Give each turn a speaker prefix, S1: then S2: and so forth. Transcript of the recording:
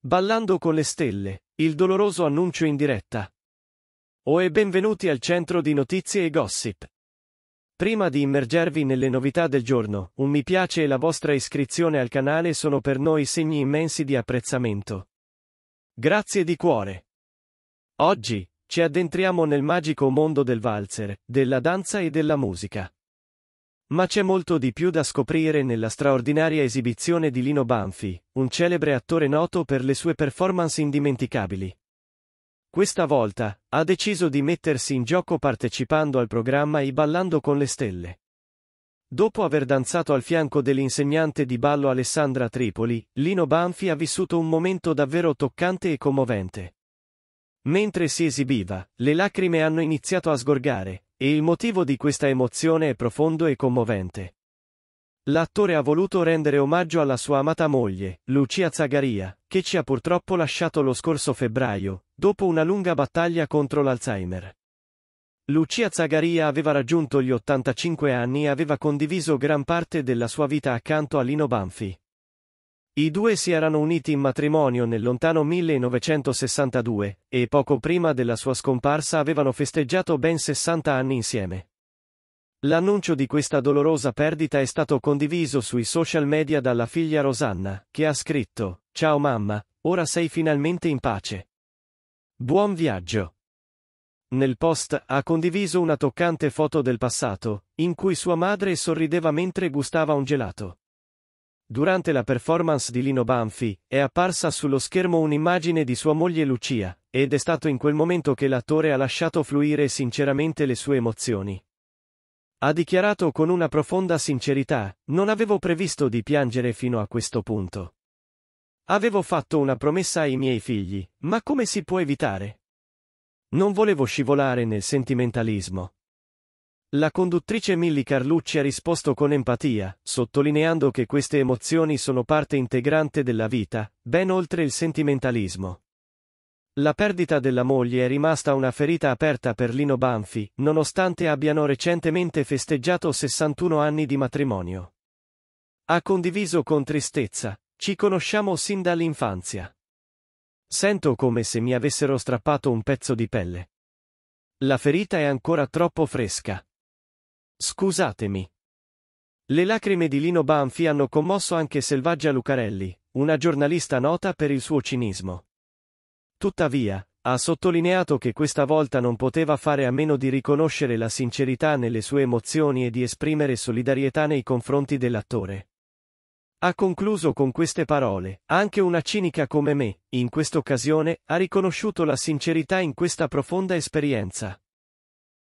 S1: Ballando con le stelle, il doloroso annuncio in diretta. O e benvenuti al centro di notizie e gossip. Prima di immergervi nelle novità del giorno, un mi piace e la vostra iscrizione al canale sono per noi segni immensi di apprezzamento. Grazie di cuore. Oggi, ci addentriamo nel magico mondo del valzer, della danza e della musica. Ma c'è molto di più da scoprire nella straordinaria esibizione di Lino Banfi, un celebre attore noto per le sue performance indimenticabili. Questa volta, ha deciso di mettersi in gioco partecipando al programma I Ballando con le Stelle. Dopo aver danzato al fianco dell'insegnante di ballo Alessandra Tripoli, Lino Banfi ha vissuto un momento davvero toccante e commovente. Mentre si esibiva, le lacrime hanno iniziato a sgorgare, e il motivo di questa emozione è profondo e commovente. L'attore ha voluto rendere omaggio alla sua amata moglie, Lucia Zagaria, che ci ha purtroppo lasciato lo scorso febbraio, dopo una lunga battaglia contro l'Alzheimer. Lucia Zagaria aveva raggiunto gli 85 anni e aveva condiviso gran parte della sua vita accanto a Lino Banfi, i due si erano uniti in matrimonio nel lontano 1962, e poco prima della sua scomparsa avevano festeggiato ben 60 anni insieme. L'annuncio di questa dolorosa perdita è stato condiviso sui social media dalla figlia Rosanna, che ha scritto, Ciao mamma, ora sei finalmente in pace. Buon viaggio. Nel post ha condiviso una toccante foto del passato, in cui sua madre sorrideva mentre gustava un gelato. Durante la performance di Lino Banfi, è apparsa sullo schermo un'immagine di sua moglie Lucia, ed è stato in quel momento che l'attore ha lasciato fluire sinceramente le sue emozioni. Ha dichiarato con una profonda sincerità, non avevo previsto di piangere fino a questo punto. Avevo fatto una promessa ai miei figli, ma come si può evitare? Non volevo scivolare nel sentimentalismo, la conduttrice Milly Carlucci ha risposto con empatia, sottolineando che queste emozioni sono parte integrante della vita, ben oltre il sentimentalismo. La perdita della moglie è rimasta una ferita aperta per Lino Banfi, nonostante abbiano recentemente festeggiato 61 anni di matrimonio. Ha condiviso con tristezza, ci conosciamo sin dall'infanzia. Sento come se mi avessero strappato un pezzo di pelle. La ferita è ancora troppo fresca. Scusatemi. Le lacrime di Lino Banfi hanno commosso anche Selvaggia Lucarelli, una giornalista nota per il suo cinismo. Tuttavia, ha sottolineato che questa volta non poteva fare a meno di riconoscere la sincerità nelle sue emozioni e di esprimere solidarietà nei confronti dell'attore. Ha concluso con queste parole, anche una cinica come me, in quest'occasione, ha riconosciuto la sincerità in questa profonda esperienza.